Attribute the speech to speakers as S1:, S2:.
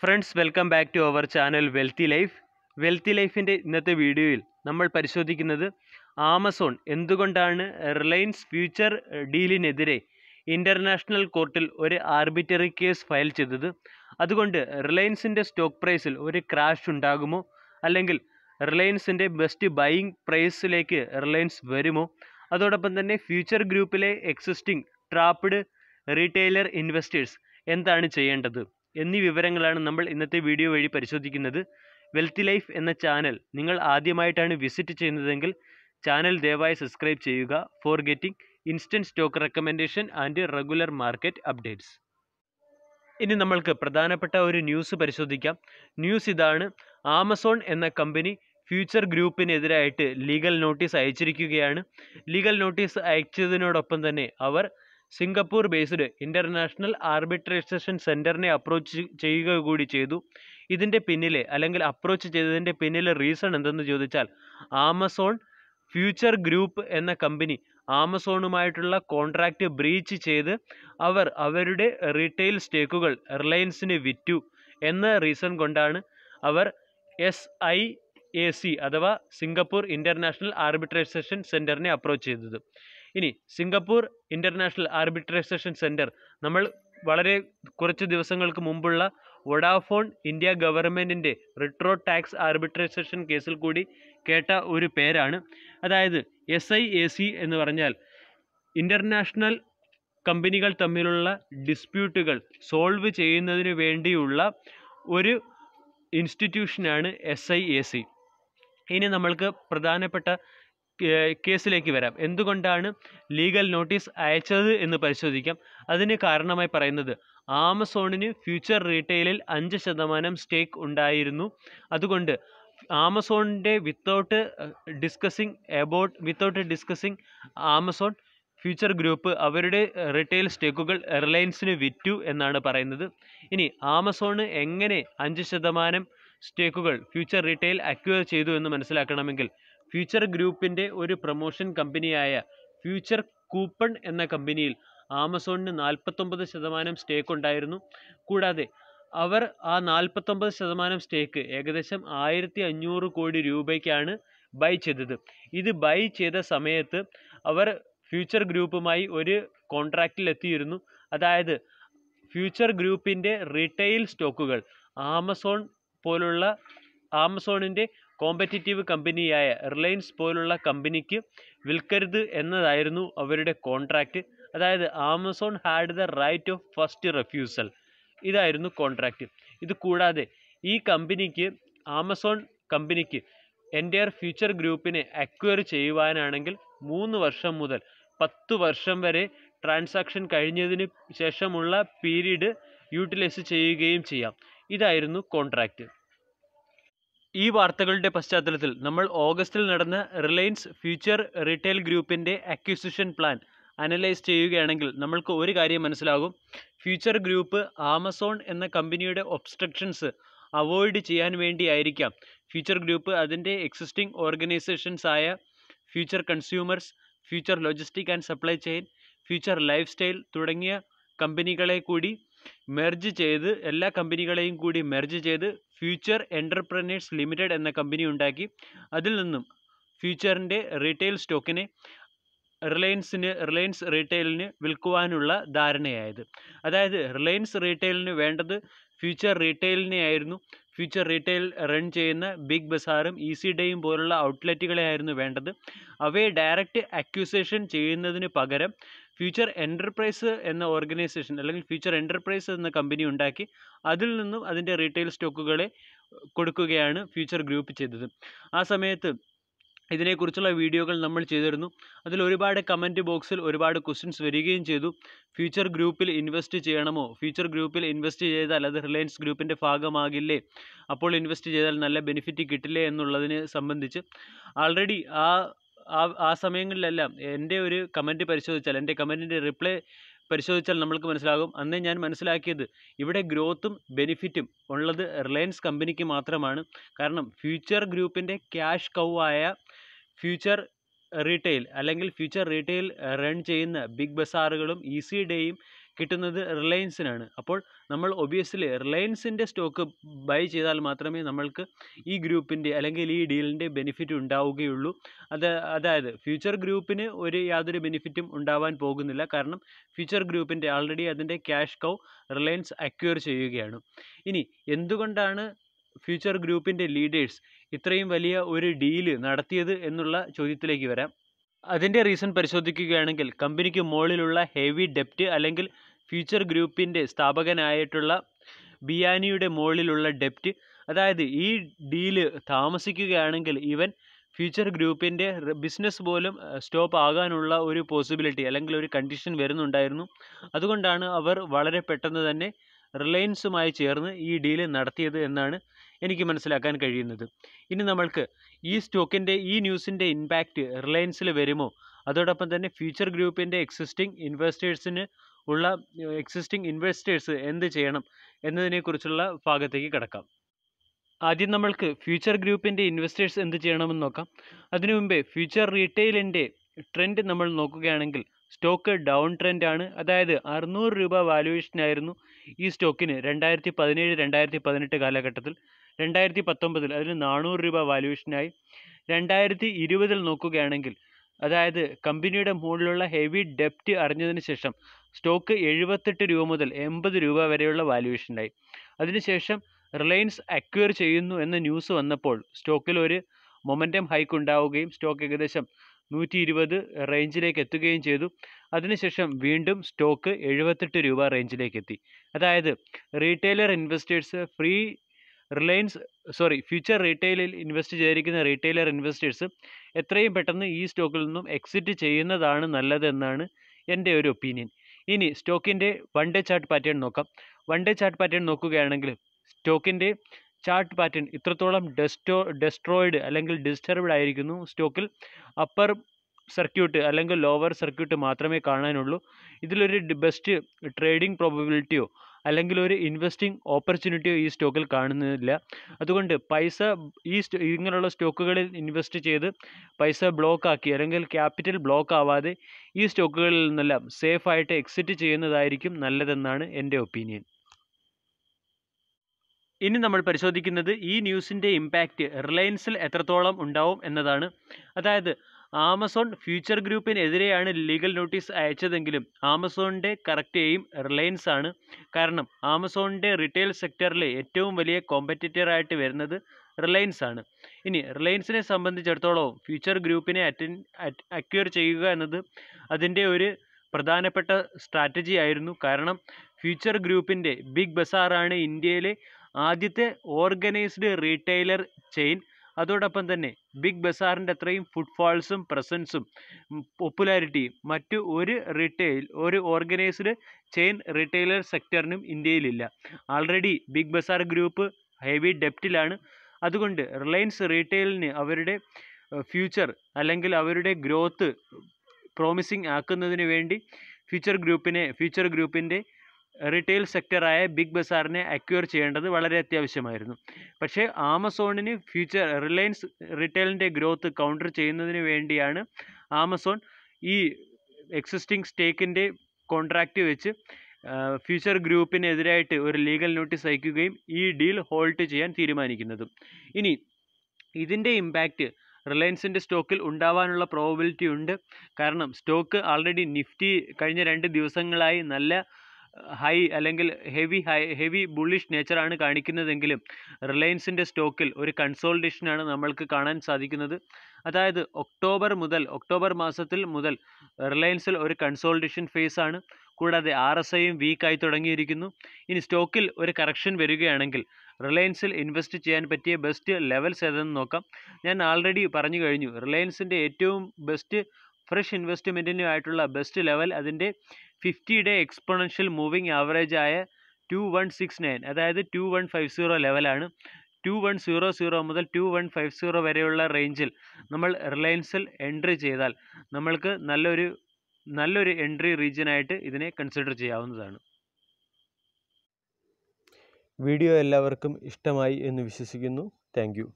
S1: friends welcome back to our channel wealthy life wealthy ലൈഫിൻ്റെ ഇന്നത്തെ വീഡിയോയിൽ നമ്മൾ പരിശോധിക്കുന്നത് ആമസോൺ എന്തുകൊണ്ടാണ് റിലയൻസ് ഫ്യൂച്ചർ ഡീലിനെതിരെ ഇൻ്റർനാഷണൽ കോർട്ടിൽ ഒരു ആർബിറ്ററി കേസ് ഫയൽ ചെയ്തത് അതുകൊണ്ട് റിലയൻസിൻ്റെ സ്റ്റോക്ക് പ്രൈസിൽ ഒരു ക്രാഷ് ഉണ്ടാകുമോ അല്ലെങ്കിൽ റിലയൻസിൻ്റെ ബെസ്റ്റ് ബൈയിങ് പ്രൈസിലേക്ക് റിലയൻസ് വരുമോ അതോടൊപ്പം തന്നെ ഫ്യൂച്ചർ ഗ്രൂപ്പിലെ എക്സിസ്റ്റിംഗ് ട്രാപ്പിഡ് റീറ്റെയിലർ ഇൻവെസ്റ്റേഴ്സ് എന്താണ് ചെയ്യേണ്ടത് എന്നീ വിവരങ്ങളാണ് നമ്മൾ ഇന്നത്തെ വീഡിയോ വഴി പരിശോധിക്കുന്നത് വെൽത്തി ലൈഫ് എന്ന ചാനൽ നിങ്ങൾ ആദ്യമായിട്ടാണ് വിസിറ്റ് ചെയ്യുന്നതെങ്കിൽ ചാനൽ ദയവായി സബ്സ്ക്രൈബ് ചെയ്യുക for getting instant stock recommendation and regular market updates ഇനി നമ്മൾക്ക് പ്രധാനപ്പെട്ട ഒരു ന്യൂസ് പരിശോധിക്കാം ന്യൂസ് ഇതാണ് ആമസോൺ എന്ന കമ്പനി ഫ്യൂച്ചർ ഗ്രൂപ്പിനെതിരായിട്ട് ലീഗൽ നോട്ടീസ് അയച്ചിരിക്കുകയാണ് ലീഗൽ നോട്ടീസ് അയച്ചതിനോടൊപ്പം തന്നെ അവർ സിംഗപ്പൂർ ബേസ്ഡ് ഇൻ്റർനാഷണൽ ആർബിട്രേഷൻ സെൻറ്ററിനെ അപ്രോച്ച് ചെയ്യുക കൂടി ചെയ്തു ഇതിൻ്റെ പിന്നിലെ അല്ലെങ്കിൽ അപ്രോച്ച് ചെയ്തതിൻ്റെ പിന്നിലെ റീസൺ എന്തെന്ന് ചോദിച്ചാൽ ആമസോൺ ഫ്യൂച്ചർ ഗ്രൂപ്പ് എന്ന കമ്പനി ആമസോണുമായിട്ടുള്ള കോൺട്രാക്റ്റ് ബ്രീച്ച് ചെയ്ത് അവർ അവരുടെ റീറ്റെയിൽ സ്റ്റേക്കുകൾ റിലയൻസിന് വിറ്റു എന്ന റീസൺ കൊണ്ടാണ് അവർ എസ് ഐ എ സി അഥവാ സിംഗപ്പൂർ ഇൻ്റർനാഷണൽ ആർബിട്രേഷൻ സെൻറ്ററിനെ അപ്രോച്ച് ചെയ്തത് ഇനി സിംഗപ്പൂർ ഇൻ്റർനാഷണൽ ആർബിട്രേഷൻ സെൻറ്റർ നമ്മൾ വളരെ കുറച്ച് ദിവസങ്ങൾക്ക് മുമ്പുള്ള വൊഡാഫോൺ ഇന്ത്യ ഗവൺമെൻറ്റിൻ്റെ റിട്രോ ടാക്സ് ആർബിട്രേഷൻ കേസിൽ കൂടി കേട്ട ഒരു പേരാണ് അതായത് എസ് ഐ എ സി എന്ന് പറഞ്ഞാൽ ഇൻ്റർനാഷണൽ കമ്പനികൾ തമ്മിലുള്ള ഡിസ്പ്യൂട്ടുകൾ സോൾവ് ചെയ്യുന്നതിന് വേണ്ടിയുള്ള ഒരു ഇൻസ്റ്റിറ്റ്യൂഷനാണ് എസ് ഐ എ സി ഇനി നമ്മൾക്ക് പ്രധാനപ്പെട്ട കേസിലേക്ക് വരാം എന്തുകൊണ്ടാണ് ലീഗൽ നോട്ടീസ് അയച്ചത് എന്ന് പരിശോധിക്കാം അതിന് കാരണമായി പറയുന്നത് ആമസോണിന് ഫ്യൂച്ചർ റീറ്റെയിലിൽ അഞ്ച് ശതമാനം സ്റ്റേക്ക് ഉണ്ടായിരുന്നു അതുകൊണ്ട് ആമസോണിൻ്റെ without discussing about without discussing Amazon Future group അവരുടെ റിട്ടെയിൽ സ്റ്റേക്കുകൾ റിലയൻസിന് വിറ്റു എന്നാണ് പറയുന്നത് ഇനി ആമസോണ് എങ്ങനെ അഞ്ച് ശതമാനം സ്റ്റേക്കുകൾ ഫ്യൂച്ചർ റീറ്റെയിൽ അക്വയർ ചെയ്തു എന്ന് മനസ്സിലാക്കണമെങ്കിൽ ഫ്യൂച്ചർ ഗ്രൂപ്പിൻ്റെ ഒരു പ്രമോഷൻ കമ്പനിയായ ഫ്യൂച്ചർ കൂപ്പൺ എന്ന കമ്പനിയിൽ ആമസോണിന് നാൽപ്പത്തൊമ്പത് ശതമാനം സ്റ്റേക്ക് ഉണ്ടായിരുന്നു കൂടാതെ അവർ ആ നാൽപ്പത്തൊമ്പത് ശതമാനം സ്റ്റേക്ക് ഏകദേശം ആയിരത്തി അഞ്ഞൂറ് കോടി രൂപയ്ക്കാണ് ബൈ ചെയ്തത് ഇത് ബൈ ചെയ്ത സമയത്ത് അവർ ഫ്യൂച്ചർ ഗ്രൂപ്പുമായി ഒരു കോൺട്രാക്റ്റിൽ എത്തിയിരുന്നു അതായത് ഫ്യൂച്ചർ ഗ്രൂപ്പിൻ്റെ റീറ്റെയിൽ സ്റ്റോക്കുകൾ ആമസോൺ പോലുള്ള ആമസോണിൻ്റെ കോമ്പറ്റിറ്റീവ് കമ്പനിയായ റിലയൻസ് പോലുള്ള കമ്പനിക്ക് വിൽക്കരുത് എന്നതായിരുന്നു അവരുടെ കോൺട്രാക്റ്റ് അതായത് Amazon had the right of first refusal ഇതായിരുന്നു കോൺട്രാക്റ്റ് ഇത് കൂടാതെ ഈ കമ്പനിക്ക് ആമസോൺ കമ്പനിക്ക് എൻ്റെ ഫ്യൂച്ചർ ഗ്രൂപ്പിനെ അക്വയർ ചെയ്യുവാനാണെങ്കിൽ മൂന്ന് വർഷം മുതൽ പത്ത് വർഷം വരെ ട്രാൻസാക്ഷൻ കഴിഞ്ഞതിന് ശേഷമുള്ള പീരീഡ് യൂട്ടിലൈസ് ചെയ്യുകയും ചെയ്യാം ഇതായിരുന്നു കോൺട്രാക്റ്റ് ഈ വാർത്തകളുടെ പശ്ചാത്തലത്തിൽ നമ്മൾ ഓഗസ്റ്റിൽ നടന്ന റിലയൻസ് ഫ്യൂച്ചർ റീറ്റെയിൽ ഗ്രൂപ്പിൻ്റെ അക്വിസിഷൻ പ്ലാൻ അനലൈസ് ചെയ്യുകയാണെങ്കിൽ നമ്മൾക്ക് ഒരു കാര്യം മനസ്സിലാകും ഫ്യൂച്ചർ ഗ്രൂപ്പ് ആമസോൺ എന്ന കമ്പനിയുടെ ഒബ്സ്ട്രക്ഷൻസ് അവോയ്ഡ് ചെയ്യാൻ വേണ്ടിയായിരിക്കാം ഫ്യൂച്ചർ ഗ്രൂപ്പ് അതിൻ്റെ എക്സിസ്റ്റിംഗ് ഓർഗനൈസേഷൻസ് ആയ Future consumers Future logistic and supply chain Future lifestyle തുടങ്ങിയ കമ്പനികളെ കൂടി മെർജ് ചെയ്ത് എല്ലാ കമ്പനികളെയും കൂടി മെർജ് ചെയ്ത് ഫ്യൂച്ചർ എൻ്റർപ്രനേഴ്സ് ലിമിറ്റഡ് എന്ന കമ്പനി ഉണ്ടാക്കി അതിൽ നിന്നും ഫ്യൂച്ചറിൻ്റെ റീറ്റെയിൽ സ്റ്റോക്കിനെ റിലയൻസിന് റിലയൻസ് റീറ്റെയിലിന് വിൽക്കുവാനുള്ള ധാരണയായത് അതായത് റിലയൻസ് റീറ്റെയിലിന് വേണ്ടത് ഫ്യൂച്ചർ റീറ്റെയിലിനെ ആയിരുന്നു ഫ്യൂച്ചർ റീറ്റെയിൽ റൺ ചെയ്യുന്ന ബിഗ് ബസാറും ഈസി ഡേയും പോലുള്ള ഔട്ട്ലെറ്റുകളെ ആയിരുന്നു വേണ്ടത് അവയെ ഡയറക്റ്റ് അക്യൂസേഷൻ ചെയ്യുന്നതിന് പകരം ഫ്യൂച്ചർ എൻ്റർപ്രൈസ് എന്ന ഓർഗനൈസേഷൻ അല്ലെങ്കിൽ ഫ്യൂച്ചർ എൻ്റർപ്രൈസ് എന്ന കമ്പനി ഉണ്ടാക്കി അതിൽ നിന്നും അതിൻ്റെ റീറ്റെയിൽ സ്റ്റോക്കുകളെ കൊടുക്കുകയാണ് ഫ്യൂച്ചർ ഗ്രൂപ്പ് ചെയ്തത് ആ സമയത്ത് ഇതിനെക്കുറിച്ചുള്ള വീഡിയോകൾ നമ്മൾ ചെയ്തിരുന്നു അതിൽ ഒരുപാട് കമൻറ്റ് ബോക്സിൽ ഒരുപാട് ക്വസ്റ്റ്യൻസ് വരികയും ചെയ്തു ഫ്യൂച്ചർ ഗ്രൂപ്പിൽ ഇൻവെസ്റ്റ് ചെയ്യണമോ ഫ്യൂച്ചർ ഗ്രൂപ്പിൽ ഇൻവെസ്റ്റ് ചെയ്താൽ അത് റിലയൻസ് ഗ്രൂപ്പിൻ്റെ ഭാഗമാകില്ലേ അപ്പോൾ ഇൻവെസ്റ്റ് ചെയ്താൽ നല്ല ബെനിഫിറ്റ് കിട്ടില്ലേ എന്നുള്ളതിനെ സംബന്ധിച്ച് ആൾറെഡി ആ ആ ആ സമയങ്ങളിലെല്ലാം എൻ്റെ ഒരു കമൻറ്റ് പരിശോധിച്ചാൽ എൻ്റെ കമൻറ്റിൻ്റെ റിപ്ലൈ പരിശോധിച്ചാൽ നമ്മൾക്ക് മനസ്സിലാകും അന്ന് ഞാൻ മനസ്സിലാക്കിയത് ഇവിടെ ഗ്രോത്തും ബെനിഫിറ്റും ഉള്ളത് റിലയൻസ് കമ്പനിക്ക് മാത്രമാണ് കാരണം ഫ്യൂച്ചർ ഗ്രൂപ്പിൻ്റെ ക്യാഷ് കൗ ആയ ഫ്യൂച്ചർ റീറ്റെയിൽ അല്ലെങ്കിൽ ഫ്യൂച്ചർ റീറ്റെയിൽ റൺ ചെയ്യുന്ന ബിഗ് ബസാറുകളും ഈസി ഡേയും കിട്ടുന്നത് റിലയൻസിനാണ് അപ്പോൾ നമ്മൾ ഒബിയസ്ലി റിലയൻസിൻ്റെ സ്റ്റോക്ക് ബൈ ചെയ്താൽ മാത്രമേ നമ്മൾക്ക് ഈ ഗ്രൂപ്പിൻ്റെ അല്ലെങ്കിൽ ഈ ഡീലിൻ്റെ ബെനിഫിറ്റ് ഉണ്ടാവുകയുള്ളൂ അത് അതായത് ഫ്യൂച്ചർ ഗ്രൂപ്പിന് ഒരു യാതൊരു ബെനിഫിറ്റും ഉണ്ടാവാൻ പോകുന്നില്ല കാരണം ഫ്യൂച്ചർ ഗ്രൂപ്പിൻ്റെ ആൾറെഡി അതിൻ്റെ ക്യാഷ് കൗ റിലയൻസ് അക്യുർ ചെയ്യുകയാണ് ഇനി എന്തുകൊണ്ടാണ് ഫ്യൂച്ചർ ഗ്രൂപ്പിൻ്റെ ലീഡേഴ്സ് ഇത്രയും വലിയ ഒരു ഡീല് നടത്തിയത് എന്നുള്ള ചോദ്യത്തിലേക്ക് വരാം അതിൻ്റെ റീസൺ പരിശോധിക്കുകയാണെങ്കിൽ കമ്പനിക്ക് മുകളിലുള്ള ഹെവി ഡെപ്റ്റ് അല്ലെങ്കിൽ ഫ്യൂച്ചർ ഗ്രൂപ്പിൻ്റെ സ്ഥാപകനായിട്ടുള്ള ബിയാനിയുടെ മുകളിലുള്ള ഡെപ്റ്റ് അതായത് ഈ ഡീല് താമസിക്കുകയാണെങ്കിൽ ഇവൻ ഫ്യൂച്ചർ ഗ്രൂപ്പിൻ്റെ ബിസിനസ് പോലും സ്റ്റോപ്പ് ആകാനുള്ള ഒരു പോസിബിലിറ്റി അല്ലെങ്കിൽ ഒരു കണ്ടീഷൻ വരുന്നുണ്ടായിരുന്നു അതുകൊണ്ടാണ് അവർ വളരെ പെട്ടെന്ന് തന്നെ റിലയൻസുമായി ചേർന്ന് ഈ ഡീല് നടത്തിയത് എന്നാണ് എനിക്ക് മനസ്സിലാക്കാൻ കഴിയുന്നത് ഇനി നമ്മൾക്ക് ഈ സ്റ്റോക്കിൻ്റെ ഈ ന്യൂസിൻ്റെ ഇമ്പാക്റ്റ് റിലയൻസിൽ വരുമോ അതോടൊപ്പം തന്നെ ഫ്യൂച്ചർ ഗ്രൂപ്പിൻ്റെ എക്സിസ്റ്റിംഗ് ഇൻവെസ്റ്റേഴ്സിന് ഉള്ള എക്സിസ്റ്റിംഗ് ഇൻവെസ്റ്റേഴ്സ് എന്ത് ചെയ്യണം എന്നതിനെക്കുറിച്ചുള്ള ഭാഗത്തേക്ക് കിടക്കാം ആദ്യം നമ്മൾക്ക് ഫ്യൂച്ചർ ഗ്രൂപ്പിൻ്റെ ഇൻവെസ്റ്റേഴ്സ് എന്ത് ചെയ്യണമെന്ന് നോക്കാം അതിനു മുമ്പേ ഫ്യൂച്ചർ റീറ്റെയിലിൻ്റെ ട്രെൻഡ് നമ്മൾ നോക്കുകയാണെങ്കിൽ സ്റ്റോക്ക് ഡൗൺ ട്രെൻഡ് ആണ് അതായത് അറുന്നൂറ് രൂപ വാല്യുവേഷനായിരുന്നു ഈ സ്റ്റോക്കിന് രണ്ടായിരത്തി പതിനേഴ് രണ്ടായിരത്തി പതിനെട്ട് കാലഘട്ടത്തിൽ രണ്ടായിരത്തി പത്തൊമ്പതിൽ അതിന് നാനൂറ് രൂപ വാല്യുവേഷനായി രണ്ടായിരത്തി ഇരുപതിൽ നോക്കുകയാണെങ്കിൽ അതായത് കമ്പനിയുടെ മുകളിലുള്ള ഹെവി ഡെപ്റ്റ് അറിഞ്ഞതിന് ശേഷം സ്റ്റോക്ക് എഴുപത്തെട്ട് രൂപ മുതൽ എൺപത് രൂപ വരെയുള്ള ഉണ്ടായി അതിനുശേഷം റിലയൻസ് അക്വയർ ചെയ്യുന്നു എന്ന ന്യൂസ് വന്നപ്പോൾ സ്റ്റോക്കിൽ ഒരു മൊമെൻറ്റം ഹൈക്ക് ഉണ്ടാവുകയും സ്റ്റോക്ക് ഏകദേശം നൂറ്റി ഇരുപത് റേഞ്ചിലേക്ക് എത്തുകയും ചെയ്തു അതിനുശേഷം വീണ്ടും സ്റ്റോക്ക് എഴുപത്തെട്ട് രൂപ റേഞ്ചിലേക്ക് എത്തി അതായത് retailer investors free Reliance sorry Future റീറ്റെയിലിൽ ഇൻവെസ്റ്റ് ചെയ്തിരിക്കുന്ന റീറ്റെയിലർ ഇൻവെസ്റ്റേഴ്സ് എത്രയും പെട്ടെന്ന് ഈ സ്റ്റോക്കിൽ നിന്നും എക്സിറ്റ് ചെയ്യുന്നതാണ് നല്ലതെന്നാണ് എൻ്റെ ഒരു ഒപ്പീനിയൻ ഇനി സ്റ്റോക്കിൻ്റെ വൺ ഡേ ചാർട്ട് പാറ്റേൺ നോക്കാം വൺ ഡേ ചാർട്ട് പാറ്റേൺ നോക്കുകയാണെങ്കിൽ സ്റ്റോക്കിൻ്റെ ചാർട്ട് പാറ്റേൺ ഇത്രത്തോളം ഡെസ്റ്റോ ഡെസ്ട്രോയിഡ് അല്ലെങ്കിൽ ഡിസ്റ്റർബ്ഡ് ആയിരിക്കുന്നു സ്റ്റോക്കിൽ അപ്പർ സർക്യൂട്ട് അല്ലെങ്കിൽ ലോവർ സർക്യൂട്ട് മാത്രമേ കാണാനുള്ളൂ ഇതിലൊരു ബെസ്റ്റ് ട്രേഡിംഗ് പ്രോബിലിറ്റിയോ അല്ലെങ്കിൽ ഒരു ഇൻവെസ്റ്റിംഗ് ഓപ്പർച്യൂണിറ്റിയോ ഈ സ്റ്റോക്കിൽ കാണുന്നില്ല അതുകൊണ്ട് പൈസ ഈ ഇങ്ങനെയുള്ള സ്റ്റോക്കുകളിൽ ഇൻവെസ്റ്റ് ചെയ്ത് പൈസ ബ്ലോക്ക് ആക്കി അല്ലെങ്കിൽ ക്യാപിറ്റൽ ബ്ലോക്ക് ആവാതെ ഈ സ്റ്റോക്കുകളിൽ നിന്നെല്ലാം സേഫായിട്ട് എക്സിറ്റ് ചെയ്യുന്നതായിരിക്കും നല്ലതെന്നാണ് എൻ്റെ ഒപ്പീനിയൻ ഇനി നമ്മൾ പരിശോധിക്കുന്നത് ഈ ന്യൂസിൻ്റെ ഇമ്പാക്റ്റ് റിലയൻസിൽ എത്രത്തോളം ഉണ്ടാവും എന്നതാണ് അതായത് ആമസോൺ ഫ്യൂച്ചർ ഗ്രൂപ്പിനെതിരെയാണ് ലീഗൽ നോട്ടീസ് അയച്ചതെങ്കിലും ആമസോണിൻ്റെ കറക്റ്റ് എയിം റിലയൻസ് ആണ് കാരണം ആമസോണിൻ്റെ റീറ്റെയിൽ സെക്ടറിലെ ഏറ്റവും വലിയ കോമ്പറ്റീറ്ററായിട്ട് വരുന്നത് റിലയൻസ് ആണ് ഇനി റിലയൻസിനെ സംബന്ധിച്ചിടത്തോളം ഫ്യൂച്ചർ ഗ്രൂപ്പിനെ അറ്റൻ അക്വയർ ചെയ്യുക എന്നത് അതിൻ്റെ ഒരു പ്രധാനപ്പെട്ട സ്ട്രാറ്റജി ആയിരുന്നു കാരണം ഫ്യൂച്ചർ ഗ്രൂപ്പിൻ്റെ ബിഗ് ബസാറാണ് ഇന്ത്യയിലെ ആദ്യത്തെ ഓർഗനൈസ്ഡ് റീറ്റെയിലർ ചെയിൻ അതോടൊപ്പം തന്നെ ബിഗ് ബസാറിൻ്റെ അത്രയും ഫുട്ഫോൾസും പ്രസൻസും പോപ്പുലാരിറ്റിയും മറ്റ് ഒരു റീറ്റെയിൽ ഒരു ഓർഗനൈസ്ഡ് ചെയിൻ റീറ്റെയിലർ സെക്ടറിനും ഇന്ത്യയിലില്ല already big bazaar group heavy ഡെപ്റ്റിലാണ് അതുകൊണ്ട് റിലയൻസ് റീറ്റെയിലിന് അവരുടെ ഫ്യൂച്ചർ അല്ലെങ്കിൽ അവരുടെ ഗ്രോത്ത് പ്രോമിസിങ് ആക്കുന്നതിന് വേണ്ടി ഫ്യൂച്ചർ ഗ്രൂപ്പിനെ ഫ്യൂച്ചർ ഗ്രൂപ്പിൻ്റെ റീറ്റെയിൽ സെക്ടറായ ബിഗ് ബസാറിനെ അക്വയർ ചെയ്യേണ്ടത് വളരെ അത്യാവശ്യമായിരുന്നു പക്ഷേ ആമസോണിന് ഫ്യൂച്ചർ റിലയൻസ് റീറ്റെയിലിൻ്റെ ഗ്രോത്ത് കൗണ്ടർ ചെയ്യുന്നതിന് വേണ്ടിയാണ് ആമസോൺ ഈ എക്സിസ്റ്റിംഗ് സ്റ്റേക്കിൻ്റെ കോൺട്രാക്റ്റ് വെച്ച് ഫ്യൂച്ചർ ഗ്രൂപ്പിനെതിരായിട്ട് ഒരു ലീഗൽ നോട്ടീസ് അയക്കുകയും ഈ ഡീൽ ഹോൾട്ട് ചെയ്യാൻ തീരുമാനിക്കുന്നതും ഇനി ഇതിൻ്റെ ഇമ്പാക്റ്റ് റിലയൻസിൻ്റെ സ്റ്റോക്കിൽ ഉണ്ടാവാനുള്ള പ്രോബിലിറ്റി ഉണ്ട് കാരണം സ്റ്റോക്ക് ആൾറെഡി നിഫ്റ്റി കഴിഞ്ഞ രണ്ട് ദിവസങ്ങളായി നല്ല ഹൈ അല്ലെങ്കിൽ ഹെവി ഹൈ ഹെവി ബുള്ളിഷ് നേച്ചറാണ് കാണിക്കുന്നതെങ്കിലും റിലയൻസിൻ്റെ സ്റ്റോക്കിൽ ഒരു കൺസോൾട്ടേഷനാണ് നമ്മൾക്ക് കാണാൻ സാധിക്കുന്നത് അതായത് ഒക്ടോബർ മുതൽ ഒക്ടോബർ മാസത്തിൽ മുതൽ റിലയൻസിൽ ഒരു കൺസോൾട്ടേഷൻ ഫേസ് ആണ് കൂടാതെ ആർ എസ് ഐയും വീക്കായി തുടങ്ങിയിരിക്കുന്നു ഇനി സ്റ്റോക്കിൽ ഒരു കറക്ഷൻ വരികയാണെങ്കിൽ റിലയൻസിൽ ഇൻവെസ്റ്റ് ചെയ്യാൻ പറ്റിയ ബെസ്റ്റ് ലെവൽസ് ഏതെന്ന് നോക്കാം ഞാൻ ആൾറെഡി പറഞ്ഞു കഴിഞ്ഞു റിലയൻസിൻ്റെ ഏറ്റവും ബെസ്റ്റ് ഫ്രഷ് ഇൻവെസ്റ്റ്മെൻറ്റിനുമായിട്ടുള്ള ബെസ്റ്റ് ലെവൽ അതിൻ്റെ fifty day exponential moving average ആയ ടു വൺ സിക്സ് നയൻ അതായത് ടു വൺ ഫൈവ് സീറോ ലെവലാണ് ടു വൺ സീറോ സീറോ മുതൽ ടു വൺ ഫൈവ് സീറോ വരെയുള്ള റേഞ്ചിൽ നമ്മൾ റിലയൻസിൽ എൻട്രി ചെയ്താൽ നമ്മൾക്ക് നല്ലൊരു നല്ലൊരു എൻട്രി റീജിയനായിട്ട് ഇതിനെ കൺസിഡർ ചെയ്യാവുന്നതാണ് വീഡിയോ എല്ലാവർക്കും ഇഷ്ടമായി എന്ന് വിശ്വസിക്കുന്നു താങ്ക്